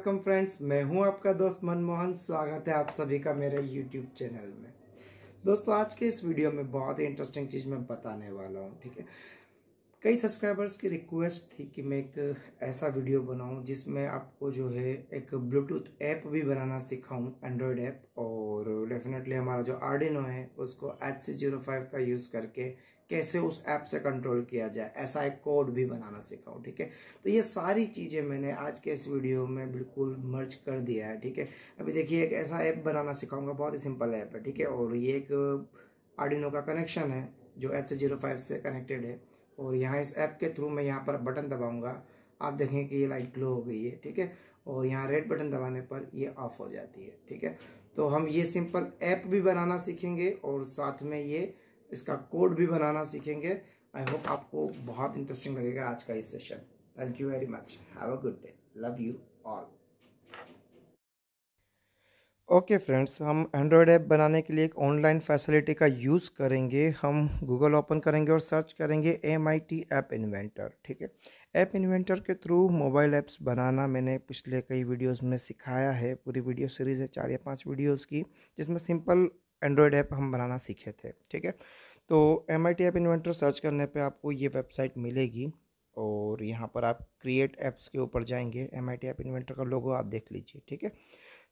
welcome friends मैं हूं आपका दोस्त मनमोहन स्वागत है आप सभी का मेरे यूट्यूब चैनल में दोस्तों आज के इस वीडियो में बहुत ही इंटरेस्टिंग चीज़ मैं बताने वाला हूं ठीक है कई सब्सक्राइबर्स की रिक्वेस्ट थी कि मैं एक ऐसा वीडियो बनाऊं जिसमें आपको जो है एक ब्लूटूथ ऐप भी बनाना सिखाऊँ एंड्रॉयड ऐप और डेफिनेटली हमारा जो आर्डिनो है उसको एच सी जीरो फाइव का यूज़ करके कैसे उस ऐप से कंट्रोल किया जाए ऐसा एक कोड भी बनाना सिखाओ ठीक है तो ये सारी चीज़ें मैंने आज के इस वीडियो में बिल्कुल मर्ज कर दिया है ठीक है अभी देखिए एक ऐसा ऐप बनाना सिखाऊंगा बहुत ही सिंपल ऐप है ठीक है और ये एक आर्डिनो का कनेक्शन है जो एच जीरो फाइव से कनेक्टेड है और यहाँ इस ऐप के थ्रू मैं यहाँ पर बटन दबाऊँगा आप देखें कि ये लाइट ग्लो हो गई है ठीक है और यहाँ रेड बटन दबाने पर ये ऑफ हो जाती है ठीक है तो हम ये सिंपल ऐप भी बनाना सीखेंगे और साथ में ये इसका कोड भी बनाना सीखेंगे आई होप आपको बहुत इंटरेस्टिंग लगेगा आज का ये session thank you very much have a good day love you all okay friends हम एंड्रॉयड ऐप बनाने के लिए एक ऑनलाइन फैसिलिटी का यूज़ करेंगे हम गूगल ओपन करेंगे और सर्च करेंगे M I T app inventor ठीक है ऐप इन्वेंटर के थ्रू मोबाइल ऐप्स बनाना मैंने पिछले कई वीडियोस में सिखाया है पूरी वीडियो सीरीज़ है चार या पांच वीडियोस की जिसमें सिंपल एंड्रॉयड ऐप हम बनाना सीखे थे ठीक है तो M I T app inventor search करने पे आपको ये वेबसाइट मिलेगी और यहाँ पर आप क्रिएट ऐप्स के ऊपर जाएंगे M I T app inventor का लोगो आप देख लीजिए ठीक है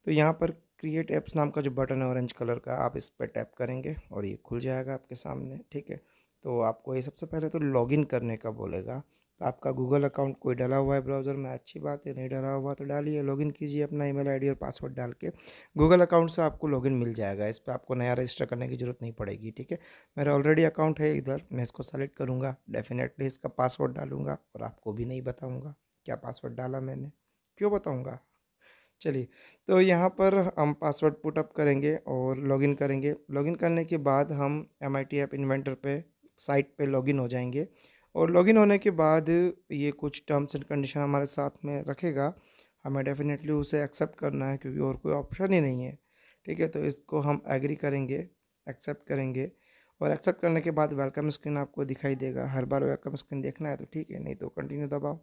तो यहाँ पर क्रिएट ऐप्स नाम का जो बटन है ऑरेंज कलर का आप इस पर टैप करेंगे और ये खुल जाएगा आपके सामने ठीक है तो आपको ये सबसे पहले तो लॉगिन करने का बोलेगा आपका गूगल अकाउंट कोई डाला हुआ है ब्राउज़र में अच्छी बात है नहीं डाला हुआ तो डालिए लॉगिन कीजिए अपना ईमेल आईडी और पासवर्ड डाल के गूगल अकाउंट से आपको लॉगिन मिल जाएगा इस पर आपको नया रजिस्टर करने की ज़रूरत नहीं पड़ेगी ठीक है मेरा ऑलरेडी अकाउंट है इधर मैं इसको सेलेक्ट करूँगा डेफिनेटली इसका पासवर्ड डालूंगा और आपको भी नहीं बताऊँगा क्या पासवर्ड डाला मैंने क्यों बताऊँगा चलिए तो यहाँ पर हम पासवर्ड पुटअप करेंगे और लॉगिन करेंगे लॉगिन करने के बाद हम M I T app inventor पर साइट पे लॉगिन हो जाएंगे और लॉगिन होने के बाद ये कुछ टर्म्स एंड कंडीशन हमारे साथ में रखेगा हमें डेफिनेटली उसे एक्सेप्ट करना है क्योंकि और कोई ऑप्शन ही नहीं है ठीक है तो इसको हम एग्री करेंगे एक्सेप्ट करेंगे और एक्सेप्ट करने के बाद वेलकम स्क्रीन आपको दिखाई देगा हर बार वेलकम स्क्रीन देखना है तो ठीक है नहीं तो कंटिन्यू दबाओ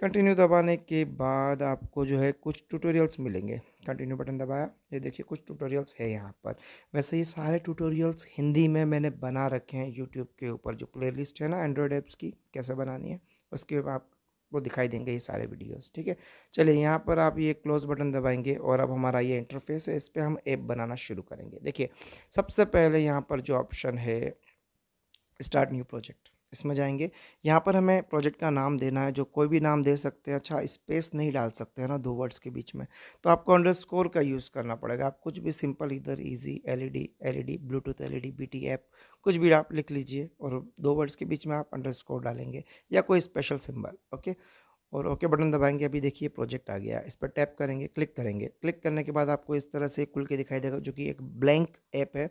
कंटिन्यू दबाने के बाद आपको जो है कुछ ट्यूटोरियल्स मिलेंगे कंटिन्यू बटन दबाया ये देखिए कुछ ट्यूटोरियल्स है यहाँ पर वैसे ये सारे ट्यूटोरियल्स हिंदी में मैंने बना रखे हैं यूट्यूब के ऊपर जो प्ले लिस्ट है ना एंड्रॉयड ऐप्स की कैसे बनानी है उसके आप आपको दिखाई देंगे ये सारे वीडियोस ठीक है चलिए यहाँ पर आप ये क्लोज बटन दबाएंगे और अब हमारा ये इंटरफेस है इस पर हम ऐप बनाना शुरू करेंगे देखिए सबसे पहले यहाँ पर जो ऑप्शन है स्टार्ट न्यू प्रोजेक्ट इसमें जाएंगे यहाँ पर हमें प्रोजेक्ट का नाम देना है जो कोई भी नाम दे सकते हैं अच्छा स्पेस नहीं डाल सकते हैं ना दो वर्ड्स के बीच में तो आपको अंडरस्कोर का यूज़ करना पड़ेगा आप कुछ भी सिंपल इधर easy LED LED Bluetooth LED BT app कुछ भी आप लिख लीजिए और दो वर्ड्स के बीच में आप अंडरस्कोर डालेंगे या कोई स्पेशल सिंबल ओके और ओके बटन दबाएंगे अभी देखिए प्रोजेक्ट आ गया इस पर टैप करेंगे क्लिक करेंगे क्लिक करने के बाद आपको इस तरह से खुल के दिखाई देगा जो कि एक ब्लैंक ऐप है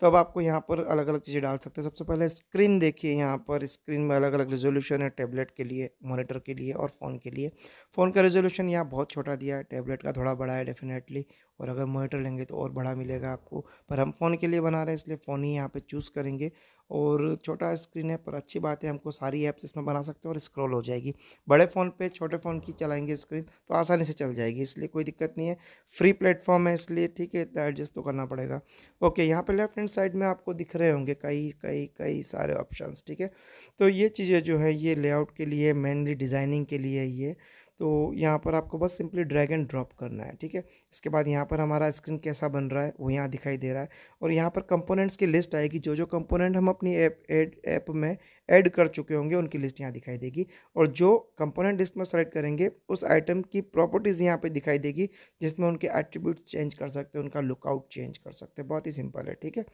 तो अब आपको यहाँ पर अलग अलग चीज़ें डाल सकते हैं सबसे पहले स्क्रीन देखिए यहाँ पर स्क्रीन में अलग अलग रेजोल्यूशन है टैबलेट के लिए मोनीटर के लिए और फ़ोन के लिए फ़ोन का रेजोल्यूशन यहाँ बहुत छोटा दिया है टैबलेट का थोड़ा बड़ा है डेफिनेटली और अगर मोनीटर लेंगे तो और बड़ा मिलेगा आपको पर हम फ़ोन के लिए बना रहे हैं इसलिए फ़ोन ही यहाँ पर चूज़ करेंगे और छोटा स्क्रीन है पर अच्छी बात है हमको सारी ऐप्स इसमें बना सकते हैं और स्क्रॉल हो जाएगी बड़े फ़ोन पे छोटे फ़ोन की चलाएंगे स्क्रीन तो आसानी से चल जाएगी इसलिए कोई दिक्कत नहीं है फ्री प्लेटफॉर्म है इसलिए ठीक है इतना एडजस्ट तो करना पड़ेगा ओके यहाँ पर लेफ्ट हैंड साइड में आपको दिख रहे होंगे कई कई कई सारे ऑप्शंस ठीक है तो ये चीज़ें जो है ये लेआउट के लिए मेनली डिज़ाइनिंग के लिए ये तो यहाँ पर आपको बस सिंपली ड्रैग एंड ड्रॉप करना है ठीक है इसके बाद यहाँ पर हमारा स्क्रीन कैसा बन रहा है वो यहाँ दिखाई दे रहा है और यहाँ पर कंपोनेंट्स की लिस्ट आएगी जो जो कंपोनेंट हम अपनी ऐप एड ऐप में ऐड कर चुके होंगे उनकी लिस्ट यहाँ दिखाई देगी और जो कंपोनेंट लिस्ट में सेलेक्ट करेंगे उस आइटम की प्रॉपर्टीज़ यहाँ पर दिखाई देगी जिसमें उनके एट्रीब्यूट चेंज कर सकते हैं उनका लुकआउट चेंज कर सकते हैं बहुत ही सिंपल है ठीक है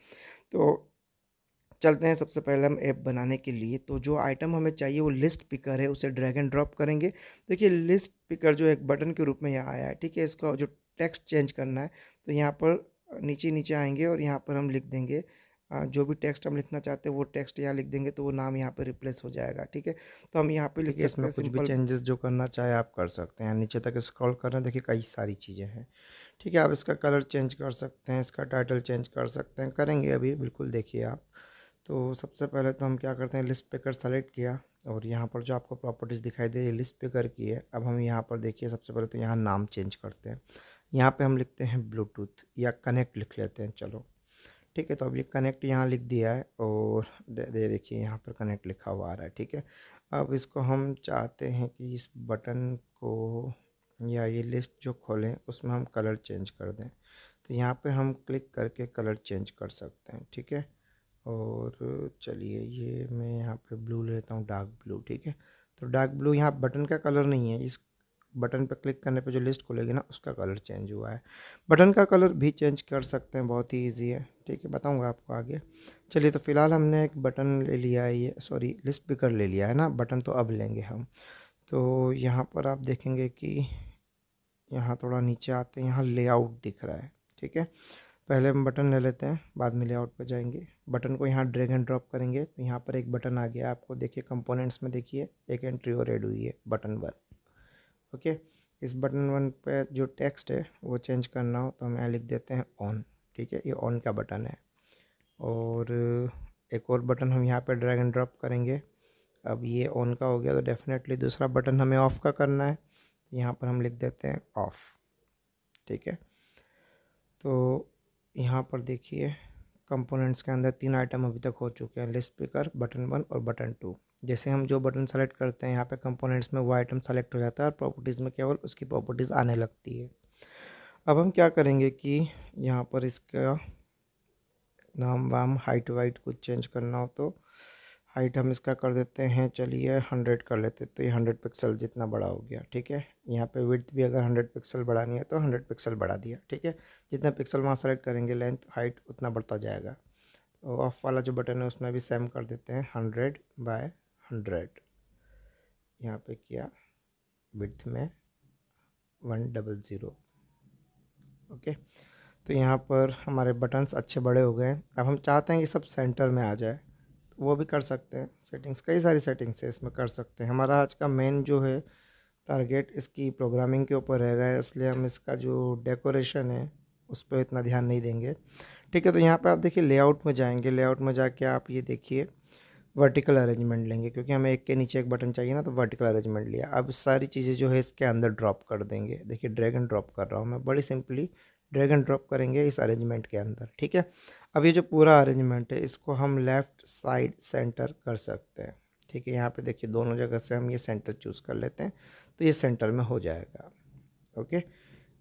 तो चलते हैं सबसे पहले हम ऐप बनाने के लिए तो जो आइटम हमें चाहिए वो लिस्ट पिकर है उसे ड्रैग एंड ड्रॉप करेंगे देखिए लिस्ट पिकर जो एक बटन के रूप में यहाँ आया है ठीक है इसका जो टेक्स्ट चेंज करना है तो यहाँ पर नीचे नीचे आएंगे और यहाँ पर हम लिख देंगे जो भी टेक्स्ट हम लिखना चाहते हैं वो टेक्स्ट यहाँ लिख देंगे तो वो नाम यहाँ पर रिप्लेस हो जाएगा ठीक है तो हम यहाँ पर लिखेंगे अच्छा, इसमें कुछ भी चेंजेस जो करना चाहे आप कर सकते हैं नीचे तक स्क्रॉल कर रहे हैं देखिए कई सारी चीज़ें हैं ठीक है आप इसका कलर चेंज कर सकते हैं इसका टाइटल चेंज कर सकते हैं करेंगे अभी बिल्कुल देखिए आप तो सबसे पहले तो हम क्या करते हैं लिस्ट पे कर सेलेक्ट किया और यहाँ पर जो आपको प्रॉपर्टीज़ दिखाई दे रही है लिस्ट पे कर की है अब हम यहाँ पर देखिए सबसे पहले तो यहाँ नाम चेंज करते हैं यहाँ पे हम लिखते हैं ब्लूटूथ या कनेक्ट लिख लेते हैं चलो ठीक है तो अब ये कनेक्ट यहाँ लिख दिया है और दे देखिए यहाँ पर कनेक्ट लिखा हुआ आ रहा है ठीक है अब इसको हम चाहते हैं कि इस बटन को या ये लिस्ट जो खोलें उसमें हम कलर चेंज कर दें तो यहाँ पे हम क्लिक करके कलर चेंज कर सकते हैं ठीक है और चलिए ये मैं यहाँ पे ब्लू लेता हूँ डार्क ब्लू ठीक है तो डार्क ब्लू यहाँ बटन का कलर नहीं है इस बटन पर क्लिक करने पे जो लिस्ट खुलेगी ना उसका कलर चेंज हुआ है बटन का कलर भी चेंज कर सकते हैं बहुत ही इजी है ठीक है बताऊंगा आपको आगे चलिए तो फ़िलहाल हमने एक बटन ले लिया है ये सॉरी लिस्ट भी कर ले लिया है ना बटन तो अब लेंगे हम तो यहाँ पर आप देखेंगे कि यहाँ थोड़ा नीचे आते हैं यहाँ लेआउट दिख रहा है ठीक है पहले हम बटन ले लेते हैं बाद में लेआउट पर जाएंगे बटन को यहाँ ड्रैग एंड ड्रॉप करेंगे तो यहाँ पर एक बटन आ गया आपको देखिए कंपोनेंट्स में देखिए एक एंट्री और एड हुई है बटन वन ओके इस बटन वन पे जो टेक्स्ट है वो चेंज करना हो तो हम यहाँ लिख देते हैं ऑन ठीक है ये ऑन का बटन है और एक और बटन हम यहाँ पर ड्रैग एंड ड्रॉप करेंगे अब ये ऑन का हो गया तो डेफिनेटली दूसरा बटन हमें ऑफ़ का करना है तो यहाँ पर हम लिख देते हैं ऑफ़ ठीक है तो यहाँ पर देखिए कंपोनेंट्स के अंदर तीन आइटम अभी तक हो चुके हैं लिस्ट पिकर बटन वन और बटन टू जैसे हम जो बटन सेलेक्ट करते हैं यहाँ पे कंपोनेंट्स में वो आइटम सेलेक्ट हो जाता है और प्रॉपर्टीज़ में केवल उसकी प्रॉपर्टीज़ आने लगती है अब हम क्या करेंगे कि यहाँ पर इसका नाम वाम हाइट वाइट कुछ चेंज करना हो तो हाइट हम इसका कर देते हैं चलिए हंड्रेड कर लेते तो ये हंड्रेड पिक्सल जितना बड़ा हो गया ठीक है यहाँ पे विथ भी अगर हंड्रेड पिक्सल बढ़ानी है तो हंड्रेड पिक्सल बढ़ा दिया ठीक है जितना पिक्सल वहाँ सेलेक्ट करेंगे लेंथ हाइट उतना बढ़ता जाएगा तो ऑफ वाला जो बटन है उसमें भी सेम कर देते हैं हंड्रेड बाय हंड्रेड यहाँ पर किया विथ में वन डबल ज़ीरो ओके तो यहाँ पर हमारे बटन्स अच्छे बड़े हो गए अब हम चाहते हैं कि सब सेंटर में आ जाए वो भी कर सकते हैं सेटिंग्स कई सारी सेटिंग्स है इसमें कर सकते हैं हमारा आज का मेन जो है टारगेट इसकी प्रोग्रामिंग के ऊपर रहेगा इसलिए हम इसका जो डेकोरेशन है उस पर इतना ध्यान नहीं देंगे ठीक है तो यहाँ पर आप देखिए लेआउट में जाएंगे लेआउट में जाके आप ये देखिए वर्टिकल अरेंजमेंट लेंगे क्योंकि हमें एक के नीचे एक बटन चाहिए ना तो वर्टिकल अरेंजमेंट लिया अब सारी चीज़ें जो है इसके अंदर ड्रॉप कर देंगे देखिए ड्रैग एंड ड्रॉप कर रहा हूँ मैं बड़ी सिंपली ड्रैग एंड ड्रॉप करेंगे इस अरेंजमेंट के अंदर ठीक है अब ये जो पूरा अरेंजमेंट है इसको हम लेफ़्ट साइड सेंटर कर सकते हैं ठीक है यहाँ पे देखिए दोनों जगह से हम ये सेंटर चूज़ कर लेते हैं तो ये सेंटर में हो जाएगा ओके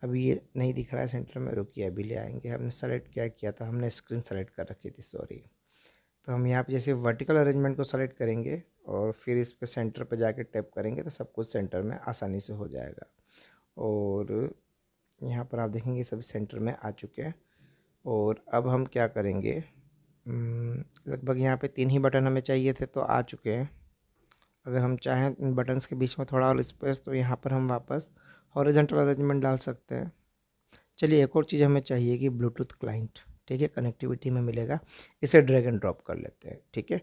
अभी ये नहीं दिख रहा है सेंटर में रुकिए अभी ले आएंगे हमने सेलेक्ट क्या किया था हमने स्क्रीन सेलेक्ट कर रखी थी सॉरी तो हम यहाँ पे जैसे वर्टिकल अरेंजमेंट को सेलेक्ट करेंगे और फिर इस पर सेंटर पर जाके टैप करेंगे तो सब कुछ सेंटर में आसानी से हो जाएगा और यहाँ पर आप देखेंगे सभी सेंटर में आ चुके हैं और अब हम क्या करेंगे लगभग यहाँ पे तीन ही बटन हमें चाहिए थे तो आ चुके हैं अगर हम चाहें इन बटन्स के बीच में थोड़ा और स्पेस तो यहाँ पर हम वापस हॉरिजेंटल अरेंजमेंट डाल सकते हैं चलिए एक और चीज़ हमें चाहिए कि ब्लूटूथ क्लाइंट ठीक है कनेक्टिविटी में मिलेगा इसे ड्रैग एंड ड्रॉप कर लेते हैं ठीक है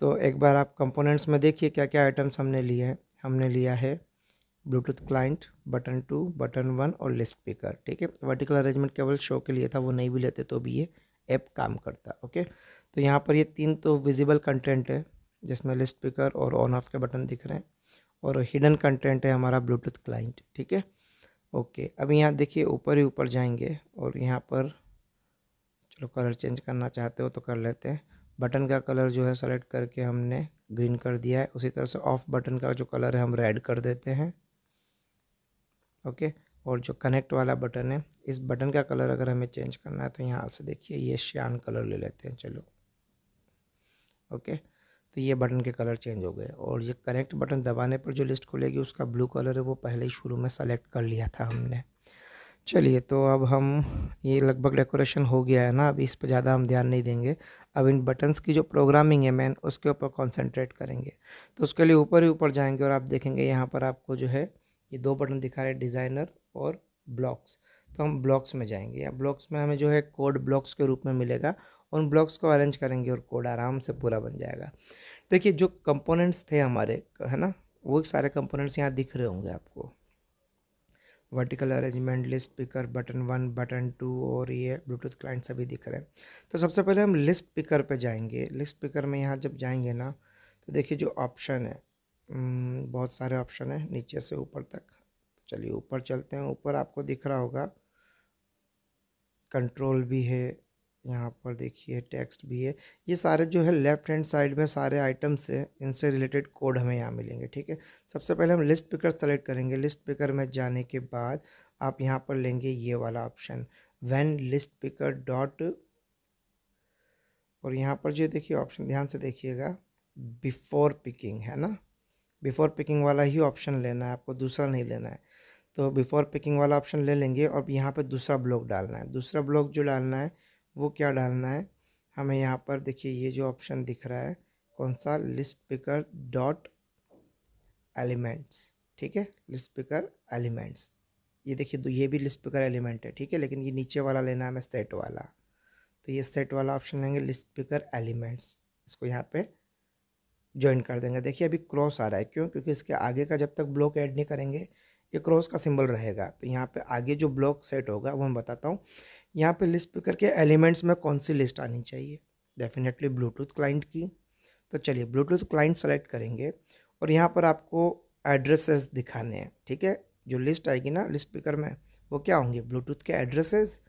तो एक बार आप कंपोनेंट्स में देखिए क्या क्या आइटम्स हमने लिए हैं हमने लिया है Bluetooth client button two button one और लिस्ट पिकर ठीक है वर्टिकल अरेंजमेंट केवल शो के लिए था वो नहीं भी लेते तो भी ये ऐप काम करता ओके तो यहाँ पर ये तीन तो विजिबल कंटेंट है जिसमें लिस्ट पिकर और ऑन ऑफ के बटन दिख रहे हैं और हिडन कंटेंट है हमारा ब्लूटूथ क्लाइंट ठीक है ओके अब यहाँ देखिए ऊपर ही ऊपर जाएंगे और यहाँ पर चलो कलर चेंज करना चाहते हो तो कर लेते हैं बटन का कलर जो है सेलेक्ट करके हमने ग्रीन कर दिया है उसी तरह से ऑफ बटन का जो कलर है हम रेड कर देते हैं ओके और जो कनेक्ट वाला बटन है इस बटन का कलर अगर हमें चेंज करना है तो यहाँ से देखिए ये श्यान कलर ले लेते हैं चलो ओके तो ये बटन के कलर चेंज हो गए और ये कनेक्ट बटन दबाने पर जो लिस्ट खुलेगी उसका ब्लू कलर है वो पहले ही शुरू में सेलेक्ट कर लिया था हमने चलिए तो अब हम ये लगभग डेकोरेशन हो गया है ना अब इस पर ज़्यादा हम ध्यान नहीं देंगे अब इन बटन्स की जो प्रोग्रामिंग है मैन उसके ऊपर कॉन्सेंट्रेट करेंगे तो उसके लिए ऊपर ही ऊपर जाएंगे और आप देखेंगे यहाँ पर आपको जो है ये दो बटन दिखा रहे हैं डिज़ाइनर और ब्लॉक्स तो हम ब्लॉक्स में जाएंगे या ब्लॉक्स में हमें जो है कोड ब्लॉक्स के रूप में मिलेगा उन ब्लॉक्स को अरेंज करेंगे और कोड आराम से पूरा बन जाएगा देखिए जो कंपोनेंट्स थे हमारे है ना वो सारे कंपोनेंट्स यहाँ दिख रहे होंगे आपको vertical arrangement list picker button one button two और ये ब्लूटूथ क्लाइंट सभी दिख रहे हैं तो सबसे पहले हम लिस्ट पिकर पर जाएंगे लिस्ट पिकर में यहाँ जब जाएंगे ना तो देखिए जो ऑप्शन है हम्म, बहुत सारे ऑप्शन हैं नीचे से ऊपर तक चलिए ऊपर चलते हैं ऊपर आपको दिख रहा होगा कंट्रोल भी है यहाँ पर देखिए टेक्स्ट भी है ये सारे जो है लेफ्ट हैंड साइड में सारे आइटम्स हैं इनसे रिलेटेड कोड हमें यहाँ मिलेंगे ठीक है सबसे पहले हम लिस्ट पिकर सेलेक्ट करेंगे लिस्ट पिकर में जाने के बाद आप यहाँ पर लेंगे ये वाला option when list picker dot और यहाँ पर जो देखिए ऑप्शन ध्यान से देखिएगा बिफोर पिकिंग है ना बिफोर पिकिंग वाला ही ऑप्शन लेना है आपको दूसरा नहीं लेना है तो बिफोर पिकिंग वाला ऑप्शन ले लेंगे और यहाँ पर दूसरा ब्लॉक डालना है दूसरा ब्लॉक जो डालना है वो क्या डालना है हमें यहाँ पर देखिए ये जो ऑप्शन दिख रहा है कौन सा लिस्ट पिकर डॉट एलिमेंट्स ठीक है लिस्ट पिकर एलिमेंट्स ये देखिए तो ये भी लिस्ट पिकर एलिमेंट है ठीक है लेकिन ये नीचे वाला लेना है हमें सेट वाला तो ये सेट वाला ऑप्शन लेंगे लिस्ट पिकर एलिमेंट्स इसको यहाँ पे ज्वाइन कर देंगे देखिए अभी क्रॉस आ रहा है क्यों क्योंकि इसके आगे का जब तक ब्लॉक ऐड नहीं करेंगे ये क्रॉस का सिंबल रहेगा तो यहाँ पे आगे जो ब्लॉक सेट होगा वो मैं बताता हूँ यहाँ पे लिस्ट पे करके एलिमेंट्स में कौन सी लिस्ट आनी चाहिए डेफिनेटली ब्लूटूथ क्लाइंट की तो चलिए ब्लूटूथ क्लाइंट सेलेक्ट करेंगे और यहाँ पर आपको एड्रेसेस दिखाने हैं ठीक है जो लिस्ट आएगी ना लिस्ट पिकर में वो क्या होंगे ब्लूटूथ के एड्रेसेस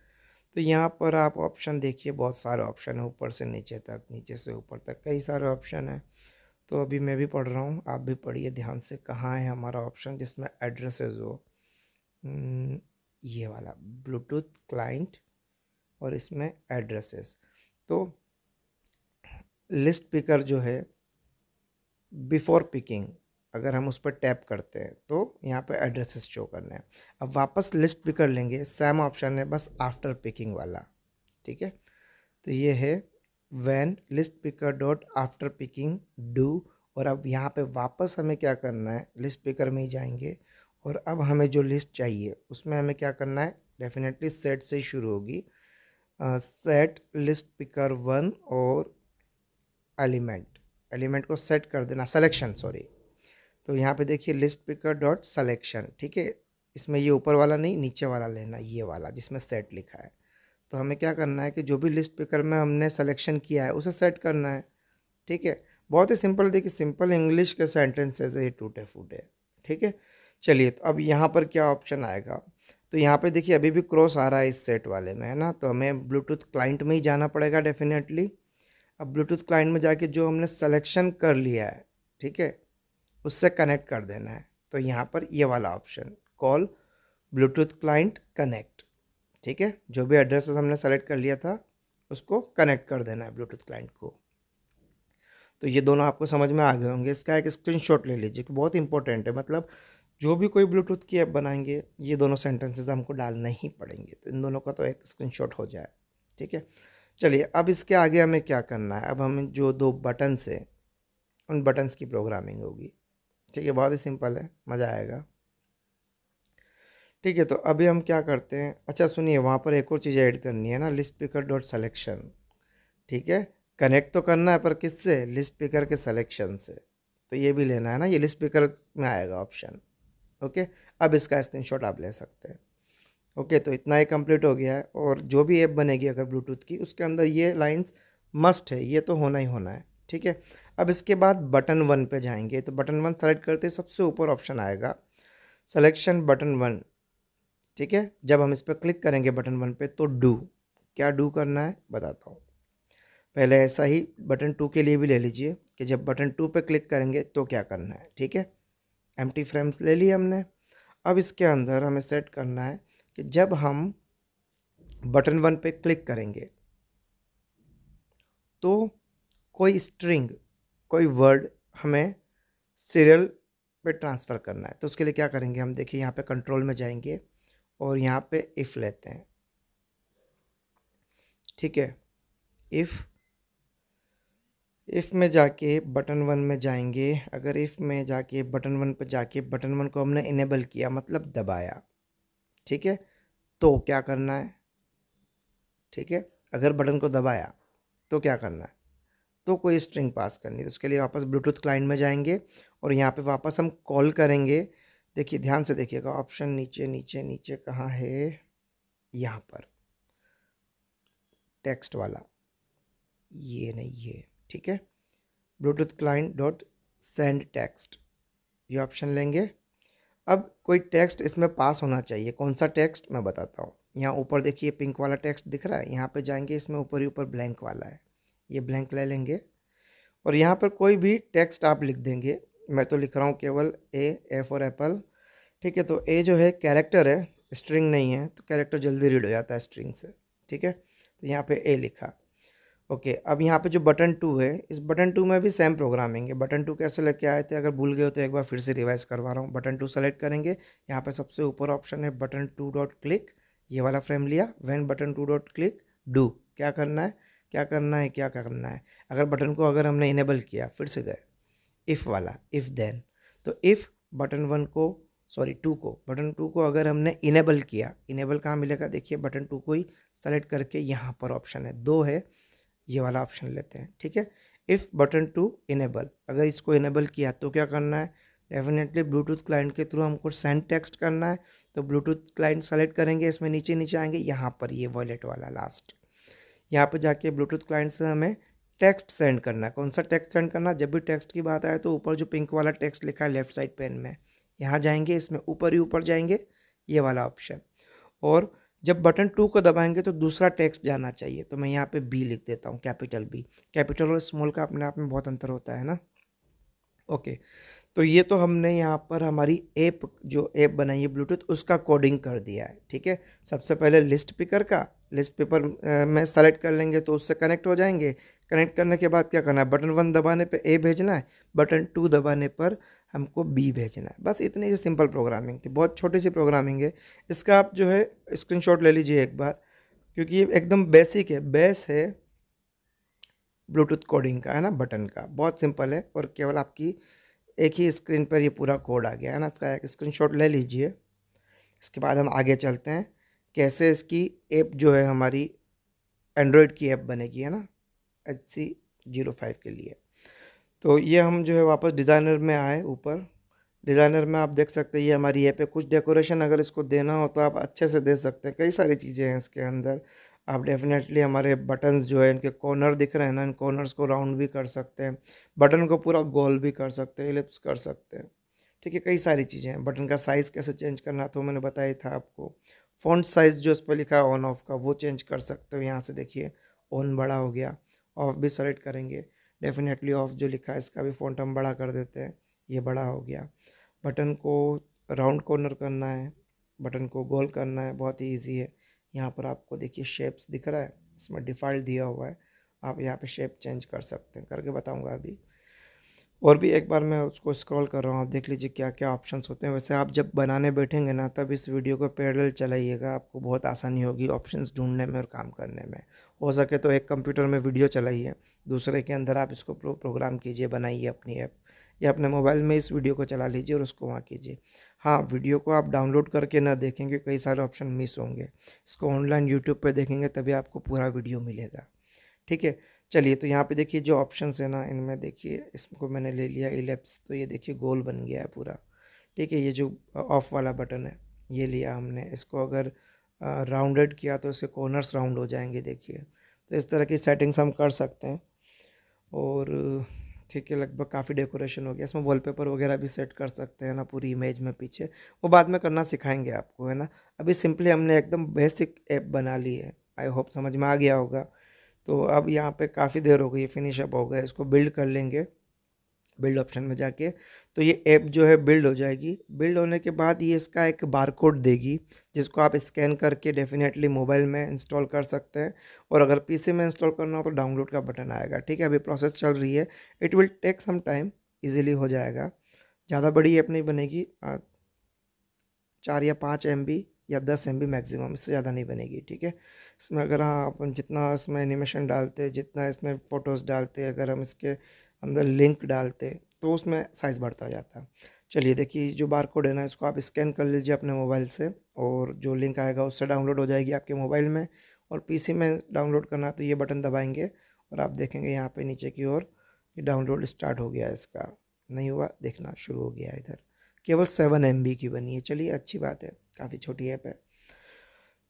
तो यहाँ पर आप ऑप्शन देखिए बहुत सारे ऑप्शन है ऊपर से नीचे तक नीचे से ऊपर तक कई सारे ऑप्शन हैं तो अभी मैं भी पढ़ रहा हूँ आप भी पढ़िए ध्यान से कहाँ है हमारा ऑप्शन जिसमें एड्रेसेस हो हम्म, ये वाला ब्लूटूथ क्लाइंट और इसमें एड्रेसेस तो लिस्ट पिकर जो है बिफोर पिकिंग अगर हम उस पर टैप करते हैं तो यहाँ पे एड्रेसेस शो करने हैं अब वापस लिस्ट पिकर लेंगे सेम ऑप्शन है बस आफ्टर पिकिंग वाला ठीक है तो ये है when list picker dot after picking do और अब यहाँ पे वापस हमें क्या करना है लिस्ट पिकर में ही जाएंगे और अब हमें जो लिस्ट चाहिए उसमें हमें क्या करना है डेफिनेटली सेट से शुरू होगी सेट लिस्ट पिकर वन और एलिमेंट एलिमेंट को सेट कर देना सेलेक्शन सॉरी तो यहाँ पे देखिए लिस्ट पिकर डॉट सेलेक्शन ठीक है इसमें ये ऊपर वाला नहीं नीचे वाला लेना ये वाला जिसमें सेट लिखा है तो हमें क्या करना है कि जो भी लिस्ट पिकर में हमने सेलेक्शन किया है उसे सेट करना है ठीक है बहुत ही सिंपल देखिए सिंपल इंग्लिश के सेंटेंसेज ये टूटे फूटे ठीक है चलिए तो अब यहाँ पर क्या ऑप्शन आएगा तो यहाँ पे देखिए अभी भी क्रॉस आ रहा है इस सेट वाले में है ना तो हमें ब्लूटूथ क्लाइंट में ही जाना पड़ेगा डेफिनेटली अब ब्लूटूथ क्लाइंट में जाके जो हमने सेलेक्शन कर लिया है ठीक है उससे कनेक्ट कर देना है तो यहाँ पर ये वाला option call Bluetooth client connect ठीक है जो भी एड्रेस हमने सेलेक्ट कर लिया था उसको कनेक्ट कर देना है ब्लूटूथ क्लाइंट को तो ये दोनों आपको समझ में आ गए होंगे इसका एक स्क्रीनशॉट ले लीजिए कि बहुत इंपॉर्टेंट है मतलब जो भी कोई ब्लूटूथ की ऐप बनाएंगे ये दोनों सेंटेंसेस हमको डालने ही पड़ेंगे तो इन दोनों का तो एक स्क्रीनशॉट हो जाए ठीक है चलिए अब इसके आगे हमें क्या करना है अब हमें जो दो बटन्स हैं उन बटन्स की प्रोग्रामिंग होगी ठीक है बहुत ही सिंपल है मज़ा आएगा ठीक है तो अभी हम क्या करते हैं अच्छा सुनिए वहाँ पर एक और चीज़ ऐड करनी है ना लिस्ट पिकर डॉट सेलेक्शन ठीक है कनेक्ट तो करना है पर किससे लिस्ट पिकर के सलेक्शन से तो ये भी लेना है ना ये लिस्ट पिकर में आएगा ऑप्शन ओके अब इसका स्क्रीन आप ले सकते हैं ओके तो इतना ही कंप्लीट हो गया है और जो भी ऐप बनेगी अगर ब्लूटूथ की उसके अंदर ये लाइंस मस्ट है ये तो होना ही होना है ठीक है अब इसके बाद बटन वन पे जाएंगे तो बटन वन सेलेक्ट करते सबसे ऊपर ऑप्शन आएगा सलेक्शन बटन वन ठीक है जब हम इस पर क्लिक करेंगे बटन वन पे तो डू क्या डू करना है बताता हूँ पहले ऐसा ही बटन टू के लिए भी ले लीजिए कि जब बटन टू पे क्लिक करेंगे तो क्या करना है ठीक है एम टी फ्रेम्स ले लिए हमने अब इसके अंदर हमें सेट करना है कि जब हम बटन वन पे क्लिक करेंगे तो कोई स्ट्रिंग कोई वर्ड हमें सीरियल पे ट्रांसफ़र करना है तो उसके लिए क्या करेंगे हम देखिए यहाँ पे कंट्रोल में जाएंगे और यहाँ पे इफ़ लेते हैं ठीक है इफ़ इफ़ में जाके बटन वन में जाएंगे अगर इफ़ में जाके बटन वन पर जाके बटन वन को हमने इनेबल किया मतलब दबाया ठीक है तो क्या करना है ठीक है अगर बटन को दबाया तो क्या करना है तो कोई स्ट्रिंग पास करनी है तो उसके लिए वापस ब्लूटूथ क्लाइंट में जाएंगे और यहाँ पे वापस हम कॉल करेंगे देखिए ध्यान से देखिएगा ऑप्शन नीचे नीचे नीचे कहाँ है यहाँ पर टेक्स्ट वाला ये नहीं है ठीक है Bluetooth client dot send text ये ऑप्शन लेंगे अब कोई टेक्स्ट इसमें पास होना चाहिए कौन सा टेक्स्ट मैं बताता हूँ यहाँ ऊपर देखिए पिंक वाला टेक्स्ट दिख रहा है यहाँ पे जाएंगे इसमें ऊपर ही ऊपर ब्लैंक वाला है ये ब्लैंक ले लेंगे और यहाँ पर कोई भी टेक्स्ट आप लिख देंगे मैं तो लिख रहा हूँ केवल ए ए फॉर एप्पल ठीक है तो ए जो है कैरेक्टर है स्ट्रिंग नहीं है तो कैरेक्टर जल्दी रीड हो जाता है स्ट्रिंग से ठीक है तो यहाँ पे ए लिखा ओके अब यहाँ पे जो बटन टू है इस बटन टू में भी सेम प्रोग्रामिंग है बटन टू कैसे लेके आए थे अगर भूल गए हो तो एक बार फिर से रिवाइज करवा रहा हूँ बटन टू सेलेक्ट करेंगे यहाँ पे सबसे ऊपर ऑप्शन है बटन टू डॉट क्लिक ये वाला फ्रेम लिया when button two dot click do क्या करना है क्या करना है क्या करना है अगर बटन को अगर हमने इनेबल किया फिर से गए इफ़ वाला इफ़ देन तो इफ़ बटन वन को सॉरी टू को बटन टू को अगर हमने इनेबल किया इनेबल कहाँ मिलेगा देखिए बटन टू को ही सेलेक्ट करके यहाँ पर ऑप्शन है दो है ये वाला ऑप्शन लेते हैं ठीक है इफ़ बटन टू इनेबल अगर इसको इनेबल किया तो क्या करना है डेफिनेटली ब्लूटूथ क्लाइंट के थ्रू हमको सेंड टेक्स्ट करना है तो ब्लूटूथ क्लाइंट सेलेक्ट करेंगे इसमें नीचे नीचे आएंगे यहाँ पर ये वॉलेट वाला लास्ट यहाँ पर जाके ब्लूटूथ क्लाइंट से हमें टेक्स्ट सेंड करना है कौन सा टेक्स्ट सेंड करना जब भी टेक्स्ट की बात आए तो ऊपर जो पिंक वाला टेक्स्ट लिखा है लेफ्ट साइड पेन में यहाँ जाएंगे इसमें ऊपर ही ऊपर जाएंगे ये वाला ऑप्शन और जब बटन टू को दबाएंगे तो दूसरा टेक्स्ट जाना चाहिए तो मैं यहाँ पे बी लिख देता हूँ कैपिटल बी कैपिटल और स्मॉल का अपने आप में बहुत अंतर होता है ना ओके तो ये तो हमने यहाँ पर हमारी ऐप जो ऐप बनाई है ब्लूटूथ उसका कोडिंग कर दिया है ठीक है सबसे पहले लिस्ट पिकर का लिस्ट पेपर में सेलेक्ट कर लेंगे तो उससे कनेक्ट हो जाएंगे कनेक्ट करने के बाद क्या करना है बटन वन दबाने पे ए भेजना है बटन टू दबाने पर हमको बी भेजना है बस इतनी ही सिंपल प्रोग्रामिंग थी बहुत छोटी सी प्रोग्रामिंग है इसका आप जो है स्क्रीनशॉट ले लीजिए एक बार क्योंकि ये एकदम बेसिक है बेस है ब्लूटूथ कोडिंग का है ना बटन का बहुत सिंपल है और केवल आपकी एक ही स्क्रीन पर ये पूरा कोड आ गया है ना इसका एक स्क्रीन ले लीजिए इसके बाद हम आगे चलते हैं कैसे इसकी ऐप जो है हमारी एंड्रॉयड की ऐप बनेगी है ना एच सी जीरो फाइव के लिए तो ये हम जो है वापस डिज़ाइनर में आए ऊपर डिज़ाइनर में आप देख सकते हैं ये हमारी ये पे कुछ डेकोरेशन अगर इसको देना हो तो आप अच्छे से दे सकते हैं कई सारी चीज़ें हैं इसके अंदर आप डेफिनेटली हमारे बटन्स जो है इनके कॉर्नर दिख रहे हैं ना इन कॉर्नर्स को राउंड भी कर सकते हैं बटन को पूरा गोल भी कर सकते हैं इलिप्स कर सकते हैं ठीक है कई सारी चीज़ें हैं बटन का साइज़ कैसे चेंज करना तो मैंने बताया था आपको फ़ॉन्ट साइज़ जो उस पर लिखा है ऑन ऑफ का वो चेंज कर सकते हो यहाँ से देखिए ऑन बड़ा हो गया ऑफ भी सेलेक्ट करेंगे डेफिनेटली ऑफ जो लिखा है इसका भी फ़ॉन्ट हम बड़ा कर देते हैं ये बड़ा हो गया बटन को राउंड कॉर्नर करना है बटन को गोल करना है बहुत ही ईजी है यहाँ पर आपको देखिए शेप्स दिख रहा है इसमें डिफ़ॉल्ट दिया हुआ है आप यहाँ पे शेप चेंज कर सकते हैं करके बताऊँगा अभी और भी एक बार मैं उसको स्क्रॉल कर रहा हूँ आप देख लीजिए क्या क्या ऑप्शंस होते हैं वैसे आप जब बनाने बैठेंगे ना तब इस वीडियो को पैरेलल चलाइएगा आपको बहुत आसानी होगी ऑप्शंस ढूंढने में और काम करने में हो सके तो एक कंप्यूटर में वीडियो चलाइए दूसरे के अंदर आप इसको प्रो, प्रोग्राम कीजिए बनाइए अपनी ऐप या अपने मोबाइल में इस वीडियो को चला लीजिए और उसको वहाँ कीजिए हाँ वीडियो को आप डाउनलोड करके ना देखेंगे कई सारे ऑप्शन मिस होंगे इसको ऑनलाइन यूट्यूब पर देखेंगे तभी आपको पूरा वीडियो मिलेगा ठीक है चलिए तो यहाँ पे देखिए जो ऑप्शंस है ना इनमें देखिए इसको मैंने ले लिया इलेप्स तो ये देखिए गोल बन गया है पूरा ठीक है ये जो ऑफ़ वाला बटन है ये लिया हमने इसको अगर राउंडेड किया तो इसके कॉर्नर्स राउंड हो जाएंगे देखिए तो इस तरह की सेटिंग्स हम कर सकते हैं और ठीक है लगभग काफ़ी डेकोरेशन हो गया इसमें वॉलपेपर वगैरह भी सेट कर सकते हैं ना पूरी इमेज में पीछे वो बाद में करना सिखाएंगे आपको है ना अभी सिंपली हमने एकदम बेसिक ऐप बना ली है आई होप समझ में आ गया होगा तो अब यहाँ पे काफ़ी देर हो गई फिनिश अप हो गया इसको बिल्ड कर लेंगे बिल्ड ऑप्शन में जाके तो ये ऐप जो है बिल्ड हो जाएगी बिल्ड होने के बाद ये इसका एक बारकोड देगी जिसको आप स्कैन करके डेफिनेटली मोबाइल में इंस्टॉल कर सकते हैं और अगर पीसी में इंस्टॉल करना हो तो डाउनलोड का बटन आएगा ठीक है अभी प्रोसेस चल रही है it will take some time easily हो जाएगा ज़्यादा बड़ी ऐप नहीं बनेगी चार या पाँच एम या दस एम मैक्सिमम इससे ज़्यादा नहीं बनेगी ठीक है इसमें अगर हाँ अपन जितना इसमें एनिमेशन डालते जितना इसमें फ़ोटोज़ डालते अगर हम इसके अंदर लिंक डालते तो उसमें साइज़ बढ़ता जाता चलिए देखिए जो बार कोड है ना इसको आप स्कैन कर लीजिए अपने मोबाइल से और जो लिंक आएगा उससे डाउनलोड हो जाएगी आपके मोबाइल में और पी में डाउनलोड करना तो ये बटन दबाएँगे और आप देखेंगे यहाँ पर नीचे की ओर ये डाउनलोड स्टार्ट हो गया है इसका नहीं हुआ देखना शुरू हो गया इधर केवल सेवन एम की बनी है चलिए अच्छी बात है काफ़ी छोटी ऐप है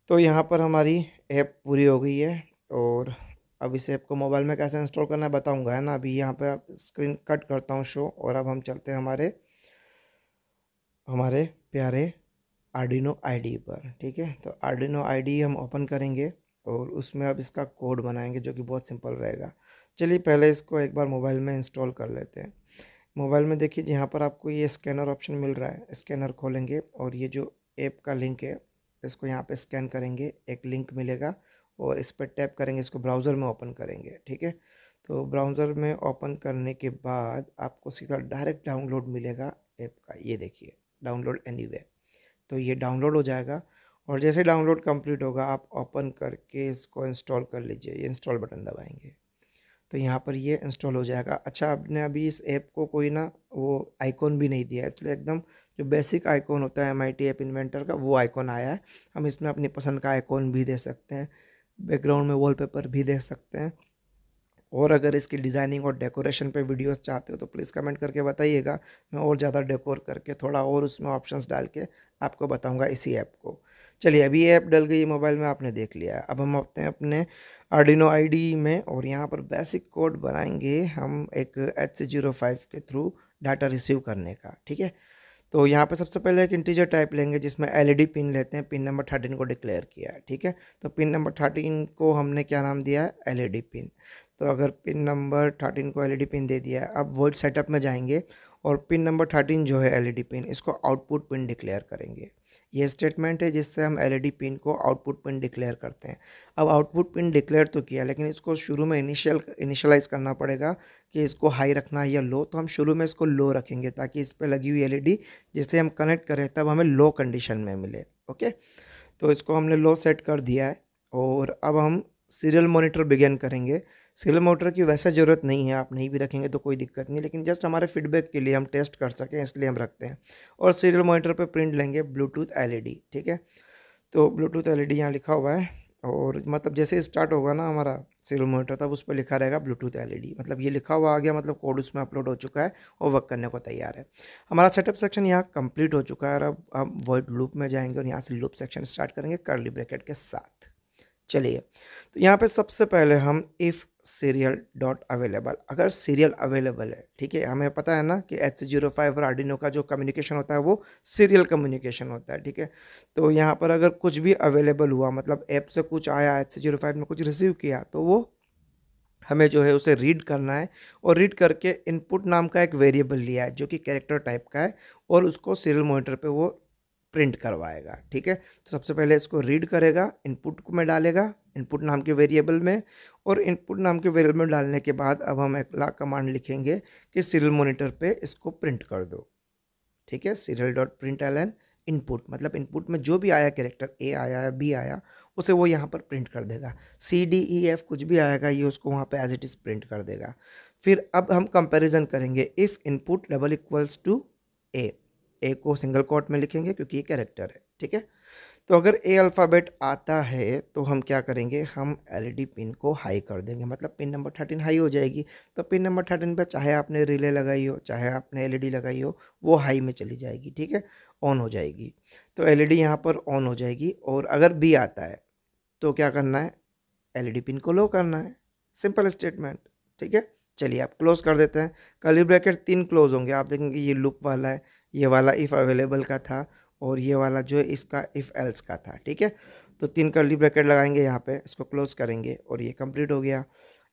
तो यहाँ पर हमारी ऐप पूरी हो गई है और अब इसे आपको मोबाइल में कैसे इंस्टॉल करना है बताऊंगा है ना अभी यहाँ पे आप स्क्रीन कट करता हूँ शो और अब हम चलते हैं हमारे हमारे प्यारे आर्डिनो आईडी पर ठीक है तो आर्डिनो आईडी हम ओपन करेंगे और उसमें अब इसका कोड बनाएंगे जो कि बहुत सिंपल रहेगा चलिए पहले इसको एक बार मोबाइल में इंस्टॉल कर लेते हैं मोबाइल में देखिए यहाँ पर आपको ये स्कैनर ऑप्शन मिल रहा है स्कैनर खोलेंगे और ये जो ऐप का लिंक है इसको यहाँ पे स्कैन करेंगे एक लिंक मिलेगा और इस पर टैप करेंगे इसको ब्राउज़र में ओपन करेंगे ठीक है तो ब्राउज़र में ओपन करने के बाद आपको सीधा डायरेक्ट डाउनलोड मिलेगा ऐप का ये देखिए डाउनलोड एनी तो ये डाउनलोड हो जाएगा और जैसे डाउनलोड कंप्लीट होगा आप ओपन करके इसको इंस्टॉल कर लीजिए ये इंस्टॉल बटन दबाएंगे तो यहाँ पर ये इंस्टॉल हो जाएगा अच्छा आपने अभी इस ऐप को कोई ना वो आइकॉन भी नहीं दिया इसलिए एकदम जो बेसिक आइकॉन होता है M I T app inventor का वो आइकॉन आया है हम इसमें अपनी पसंद का आइकॉन भी दे सकते हैं बैकग्राउंड में वॉलपेपर भी देख सकते हैं और अगर इसकी डिज़ाइनिंग और डेकोरेशन पे वीडियोस चाहते हो तो प्लीज़ कमेंट करके बताइएगा मैं और ज़्यादा डेकोर करके थोड़ा और उसमें ऑप्शंस डाल के आपको बताऊंगा इसी ऐप को चलिए अभी ऐप डल गई मोबाइल में आपने देख लिया अब हम अपने अपने आर्डिनो आई में और यहाँ पर बेसिक कोड बनाएंगे हम एक एच के थ्रू डाटा रिसीव करने का ठीक है तो यहाँ पर सबसे पहले एक इंटीजर टाइप लेंगे जिसमें एलईडी पिन e लेते हैं पिन नंबर थर्टीन को डिक्लेयर किया है ठीक है तो पिन नंबर थर्टीन को हमने क्या नाम दिया है एल पिन e तो अगर पिन नंबर थर्टीन को एल पिन e दे दिया है अब वो सेटअप में जाएंगे और पिन नंबर थर्टीन जो है एल पिन इसको आउटपुट पिन डिक्लेयर करेंगे ये स्टेटमेंट है जिससे हम एलईडी पिन e को आउटपुट पिन डिक्लेयर करते हैं अब आउटपुट पिन डिक्लेयर तो किया लेकिन इसको शुरू में इनिशियल इनिशलाइज करना पड़ेगा कि इसको हाई रखना है या लो तो हम शुरू में इसको लो रखेंगे ताकि इस पर लगी हुई एलईडी e जिसे हम कनेक्ट करें तब हमें लो कंडीशन में मिले ओके तो इसको हमने लो सेट कर दिया है और अब हम सीरियल मोनिटर बिगेन करेंगे स्केल मोटर की वैसे ज़रूरत नहीं है आप नहीं भी रखेंगे तो कोई दिक्कत नहीं लेकिन जस्ट हमारे फीडबैक के लिए हम टेस्ट कर सकें इसलिए हम रखते हैं और सीरियल मोनीटर पर प्रिंट लेंगे ब्लूटूथ एल e ठीक है तो ब्लूटूथ एल ई यहाँ लिखा हुआ है और मतलब जैसे स्टार्ट होगा ना हमारा सीरियल मोनीटर तब उस पर लिखा रहेगा ब्लूटूथ एलईडी e मतलब ये लिखा हुआ आ गया मतलब कोड उसमें अपलोड हो चुका है और वर्क करने को तैयार है हमारा सेटअप सेक्शन यहाँ कंप्लीट हो चुका है और अब हम वर्ड लूप में जाएंगे और यहाँ से लूप सेक्शन स्टार्ट करेंगे कर्ली ब्रैकेट के साथ चलिए तो यहाँ पे सबसे पहले हम इफ़ सीरियल डॉट अवेलेबल अगर सीरियल अवेलेबल है ठीक है हमें पता है ना कि एच जीरो फाइव और आर्डिनो का जो कम्युनिकेशन होता है वो सीरियल कम्युनिकेशन होता है ठीक है तो यहाँ पर अगर कुछ भी अवेलेबल हुआ मतलब ऐप से कुछ आया एच जीरो फाइव ने कुछ रिसीव किया तो वो हमें जो है उसे रीड करना है और रीड करके इनपुट नाम का एक वेरिएबल लिया है जो कि कैरेक्टर टाइप का है और उसको सीरियल मोनिटर पे वो प्रिंट करवाएगा ठीक है तो सबसे पहले इसको रीड करेगा इनपुट को में डालेगा इनपुट नाम के वेरिएबल में और इनपुट नाम के वेरिएबल में डालने के बाद अब हम अगला कमांड लिखेंगे कि सीरियल मोनिटर पे इसको प्रिंट कर दो ठीक है serial dot print L N input मतलब इनपुट में जो भी आया कैरेक्टर ए आया या बी आया उसे वो यहाँ पर प्रिंट कर देगा सी डी ई एफ कुछ भी आएगा ये उसको वहाँ पर एज इट इज़ प्रिंट कर देगा फिर अब हम कंपेरिजन करेंगे if input double equals to A A को सिंगल कोट में लिखेंगे क्योंकि ये कैरेक्टर है ठीक है तो अगर ए अल्फ़ाबेट आता है तो हम क्या करेंगे हम एलईडी पिन को हाई कर देंगे मतलब पिन नंबर थर्टीन हाई हो जाएगी तो पिन नंबर थर्टीन पर चाहे आपने रिले लगाई हो चाहे आपने एल लगाई हो वो हाई में चली जाएगी ठीक है ऑन हो जाएगी तो एल यहाँ पर ऑन हो जाएगी और अगर बी आता है तो क्या करना है एल पिन को लो करना है सिंपल स्टेटमेंट ठीक है चलिए आप क्लोज कर देते हैं कली ब्रैकेट तीन क्लोज होंगे आप देखेंगे ये लूप वाला है ये वाला इफ़ अवेलेबल का था और ये वाला जो है इसका इफ़ एल्स का था ठीक है तो तीन कर्ली ब्रैकेट लगाएंगे यहाँ पे इसको क्लोज़ करेंगे और ये कंप्लीट हो गया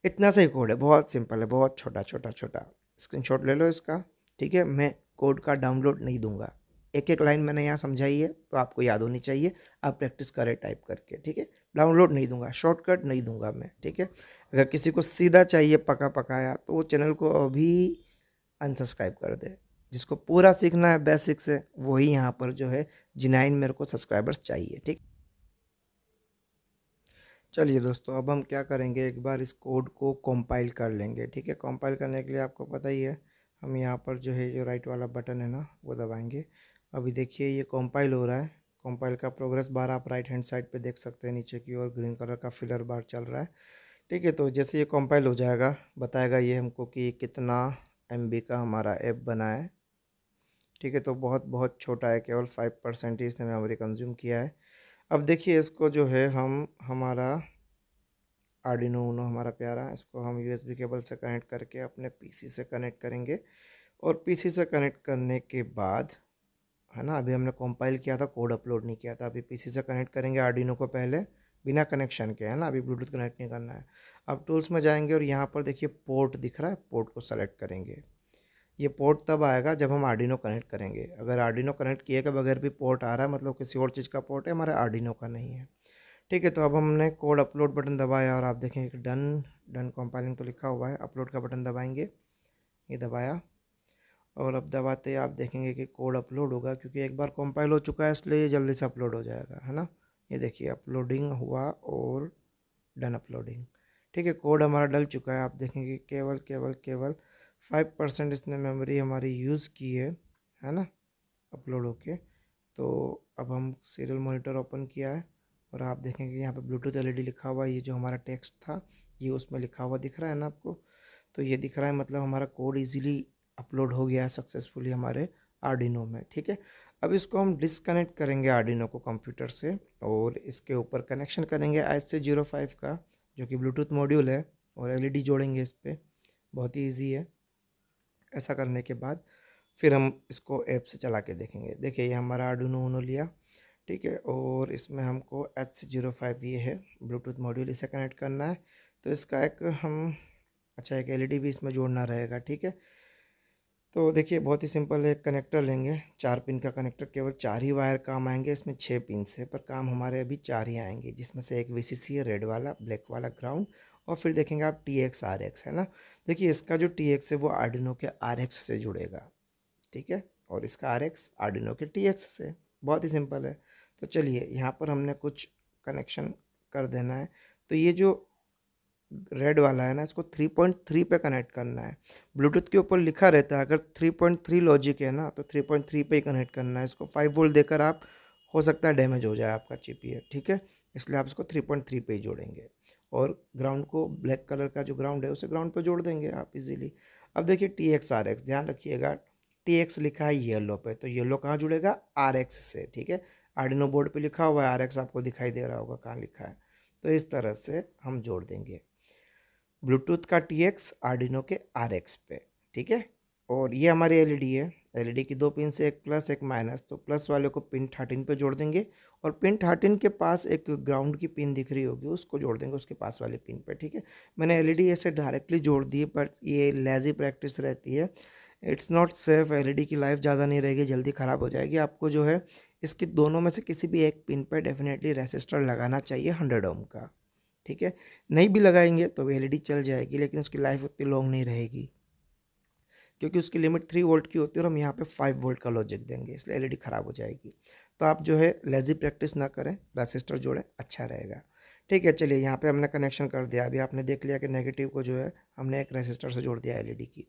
इतना सा ही कोड है बहुत सिंपल है बहुत छोटा छोटा छोटा स्क्रीनशॉट ले लो इसका ठीक है मैं कोड का डाउनलोड नहीं दूंगा एक एक लाइन मैंने यहाँ समझाई है तो आपको याद होनी चाहिए आप प्रैक्टिस करें टाइप करके ठीक है डाउनलोड नहीं दूंगा शॉर्टकट नहीं दूंगा मैं ठीक है अगर किसी को सीधा चाहिए पका पकाया तो वो चैनल को अभी अनसब्सक्राइब कर दे जिसको पूरा सीखना है बेसिक से वही यहाँ पर जो है जी नाइन मेरे को सब्सक्राइबर्स चाहिए ठीक चलिए दोस्तों अब हम क्या करेंगे एक बार इस कोड को कंपाइल कर लेंगे ठीक है कंपाइल करने के लिए आपको पता ही है हम यहाँ पर जो है जो राइट वाला बटन है ना वो दबाएंगे अभी देखिए ये कंपाइल हो रहा है कंपाइल का प्रोग्रेस बार आप राइट हैंड साइड पे देख सकते हैं नीचे की ओर ग्रीन कलर का फिलर बार चल रहा है ठीक है तो जैसे ये कॉम्पाइल हो जाएगा बताएगा ये हमको कि कितना एम का हमारा ऐप बना है ठीक है तो बहुत बहुत छोटा है केवल फाइव परसेंट ही इसने मेमोरी कंज्यूम किया है अब देखिए इसको जो है हम हमारा आर्डिनो उनो हमारा प्यारा इसको हम यूएसबी केबल से कनेक्ट करके अपने पीसी से कनेक्ट करेंगे और पीसी से कनेक्ट करने के बाद है ना अभी हमने कंपाइल किया था कोड अपलोड नहीं किया था अभी पीसी से कनेक्ट करेंगे आर्डिनो को पहले बिना कनेक्शन के है ना अभी ब्लूटूथ कनेक्ट नहीं करना है अब टूल्स में जाएंगे और यहाँ पर देखिए पोर्ट दिख रहा है पोर्ट को सेलेक्ट करेंगे ये पोर्ट तब आएगा जब हम आर्डिनो कनेक्ट करेंगे अगर आर्डिनो कनेक्ट किए के बगैर भी पोर्ट आ रहा है मतलब किसी और चीज़ का पोर्ट है हमारे आर्डिनो का नहीं है ठीक है तो अब हमने कोड अपलोड बटन दबाया और आप देखेंगे कि डन डन कॉम्पाइलिंग तो लिखा हुआ है अपलोड का बटन दबाएंगे ये दबाया और अब दबाते आप देखेंगे कि कोड अपलोड होगा क्योंकि एक बार कॉम्पाइल हो चुका है इसलिए जल्दी से अपलोड हो जाएगा है ना ये देखिए अपलोडिंग हुआ और डन अपलोडिंग ठीक है कोड हमारा डल चुका है आप देखेंगे केवल केवल केवल फाइव परसेंट इसने मेमोरी हमारी यूज़ की है है ना अपलोड होके तो अब हम सीरियल मॉनिटर ओपन किया है और आप देखेंगे यहाँ पे ब्लूटूथ एलईडी लिखा हुआ है ये जो हमारा टेक्स्ट था ये उसमें लिखा हुआ दिख रहा है ना आपको तो ये दिख रहा है मतलब हमारा कोड इजीली अपलोड हो गया है सक्सेसफुली हमारे आर्डिनो में ठीक है अब इसको हम डिसकनेक्ट करेंगे आर्डिनो को कंप्यूटर से और इसके ऊपर कनेक्शन करेंगे आई से जीरो फाइव का जो कि ब्लूटूथ मॉड्यूल है और एलईडी जोड़ेंगे इस पर बहुत ही ईजी है ऐसा करने के बाद फिर हम इसको ऐप से चला के देखेंगे देखिए ये हमारा आडोनो उनो लिया ठीक है और इसमें हमको एच जीरो फाइव ये है ब्लूटूथ मॉड्यूल इसे कनेक्ट करना है तो इसका एक हम अच्छा एक एलईडी e भी इसमें जोड़ना रहेगा ठीक है तो देखिए बहुत ही सिंपल है कनेक्टर लेंगे चार पिन का कनेक्टर केवल चार ही वायर काम आएंगे इसमें छः पिन से पर काम हमारे अभी चार ही आएंगे जिसमें से एक वी रेड वाला ब्लैक वाला ग्राउंड और फिर देखेंगे आप टी एक्स आर एक्स है ना देखिए इसका जो टी एक्स है वो आर्डिनो के आर एक्स से जुड़ेगा ठीक है और इसका आर एक्स आर्डिनो के टी एक्स से बहुत ही सिंपल है तो चलिए यहाँ पर हमने कुछ कनेक्शन कर देना है तो ये जो रेड वाला है ना इसको 3.3 पे कनेक्ट करना है ब्लूटूथ के ऊपर लिखा रहता है अगर 3.3 लॉजिक है ना तो 3.3 पे ही कनेक्ट करना है इसको 5 वोल्ट देकर आप हो सकता है डैमेज हो जाए आपका चिप ये ठीक है इसलिए आप इसको 3.3 पे ही जोड़ेंगे और ग्राउंड को ब्लैक कलर का जो ग्राउंड है उसे ग्राउंड पर जोड़ देंगे आप इजीली अब देखिए टी एक्स आर एक्स ध्यान रखिएगा टी एक्स लिखा है येलो पे तो येलो कहाँ जुड़ेगा आर एक्स से ठीक है आर्डिनो बोर्ड पे लिखा हुआ है आर एक्स आपको दिखाई दे रहा होगा कहाँ लिखा है तो इस तरह से हम जोड़ देंगे ब्लूटूथ का टी एक्स आर्डिनो के आर एक्स पे ठीक है और ये हमारी एलईडी e है एलईडी e की दो पिन से एक प्लस एक माइनस तो प्लस वाले को पिन थर्टीन पे जोड़ देंगे और पिन थर्टीन के पास एक ग्राउंड की पिन दिख रही होगी उसको जोड़ देंगे उसके पास वाले पिन पे ठीक है मैंने एलईडी e ऐसे डायरेक्टली जोड़ दी बट ये लेजी प्रैक्टिस रहती है इट्स नॉट सेफ एल की लाइफ ज़्यादा नहीं रहेगी जल्दी ख़राब हो जाएगी आपको जो है इसके दोनों में से किसी भी एक पिन पर डेफिनेटली रेसिस्टर लगाना चाहिए हंड्रेड ओम का ठीक है नहीं भी लगाएंगे तो वह एल चल जाएगी लेकिन उसकी लाइफ उतनी लॉन्ग नहीं रहेगी क्योंकि उसकी लिमिट थ्री वोल्ट की होती है और हम यहाँ पे फाइव वोल्ट का लॉजिक देंगे इसलिए एलईडी ख़राब हो जाएगी तो आप जो है लेजी प्रैक्टिस ना करें रेसिस्टर जोड़ें अच्छा रहेगा ठीक है चलिए यहाँ पर हमने कनेक्शन कर दिया अभी आपने देख लिया कि नेगेटिव को जो है हमने एक रेसिस्टर से जोड़ दिया एल की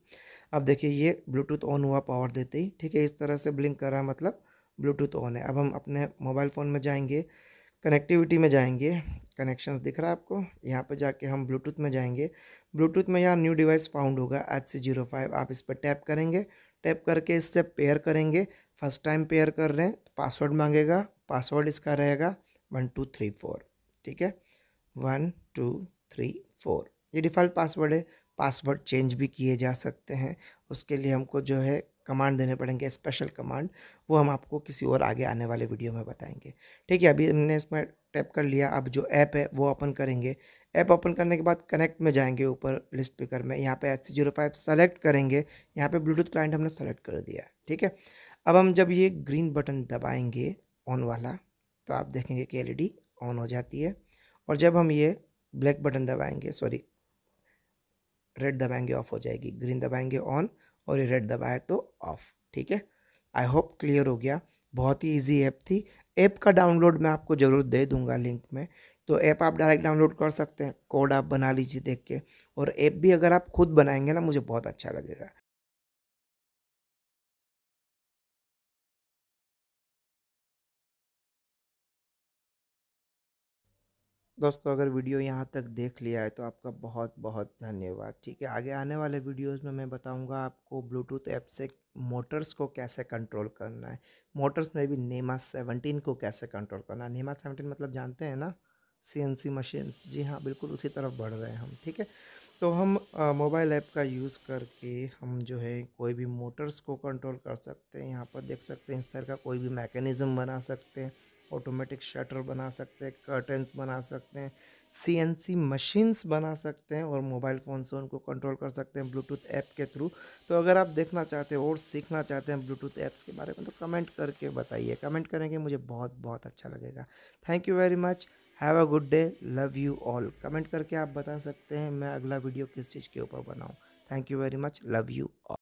अब देखिए ये ब्लूटूथ ऑन हुआ पावर देते ही ठीक है इस तरह से ब्लिंक कर रहा है मतलब ब्लूटूथ ऑन है अब हम अपने मोबाइल फ़ोन में जाएंगे कनेक्टिविटी में जाएंगे कनेक्शंस दिख रहा है आपको यहाँ पर जाके हम ब्लूटूथ में जाएंगे ब्लूटूथ में यहाँ न्यू डिवाइस फाउंड होगा एच सी जीरो फाइव आप इस पर टैप करेंगे टैप करके इससे पेयर करेंगे फर्स्ट टाइम पेयर कर रहे हैं तो पासवर्ड मांगेगा पासवर्ड इसका रहेगा वन टू थ्री फोर ठीक है वन टू थ्री फोर ये डिफ़ॉल्ट पासवर्ड है पासवर्ड चेंज भी किए जा सकते हैं उसके लिए हमको जो है कमांड देने पड़ेंगे स्पेशल कमांड वो हम आपको किसी और आगे आने वाले वीडियो में बताएंगे ठीक है अभी हमने इसमें टैप कर लिया अब जो ऐप है वो ओपन करेंगे ऐप ओपन करने के बाद कनेक्ट में जाएंगे ऊपर लिस्ट पिकर में यहाँ पे H C zero five select करेंगे यहाँ पे ब्लूटूथ क्लाइंट हमने सेलेक्ट कर दिया ठीक है अब हम जब ये ग्रीन बटन दबाएंगे ऑन वाला तो आप देखेंगे कि एल ऑन e हो जाती है और जब हम ये ब्लैक बटन दबाएंगे सॉरी रेड दबाएंगे ऑफ हो जाएगी ग्रीन दबाएंगे ऑन और ये रेड दबाए तो ऑफ ठीक है आई होप क्लियर हो गया बहुत ही इजी ऐप थी ऐप का डाउनलोड मैं आपको ज़रूर दे दूंगा लिंक में तो ऐप आप डायरेक्ट डाउनलोड कर सकते हैं कोड आप बना लीजिए देख के और ऐप भी अगर आप खुद बनाएंगे ना मुझे बहुत अच्छा लगेगा दोस्तों अगर वीडियो यहाँ तक देख लिया है तो आपका बहुत बहुत धन्यवाद ठीक है आगे आने वाले वीडियोस में मैं बताऊँगा आपको ब्लूटूथ ऐप से मोटर्स को कैसे कंट्रोल करना है मोटर्स में भी नेमा सेवनटीन को कैसे कंट्रोल करना है नेमा सेवनटीन मतलब जानते हैं ना सीएनसी मशीन जी हाँ बिल्कुल उसी तरफ बढ़ रहे हैं हम ठीक है तो हम मोबाइल ऐप का यूज़ करके हम जो है कोई भी मोटर्स को कंट्रोल कर सकते हैं यहाँ पर देख सकते हैं इस तरह का कोई भी मैकेनिज़्म बना सकते हैं ऑटोमेटिक शटर बना सकते हैं कर्टन्स बना सकते हैं सी मशीन्स बना सकते हैं और मोबाइल फ़ोन से उनको कंट्रोल कर सकते हैं ब्लूटूथ ऐप के थ्रू तो अगर आप देखना चाहते हैं और सीखना चाहते हैं ब्लूटूथ ऐप्स के बारे में तो कमेंट करके बताइए कमेंट करेंगे मुझे बहुत बहुत अच्छा लगेगा thank you very much have a good day love you all comment करके आप बता सकते हैं मैं अगला वीडियो किस चीज़ के ऊपर बनाऊँ thank you very much love you all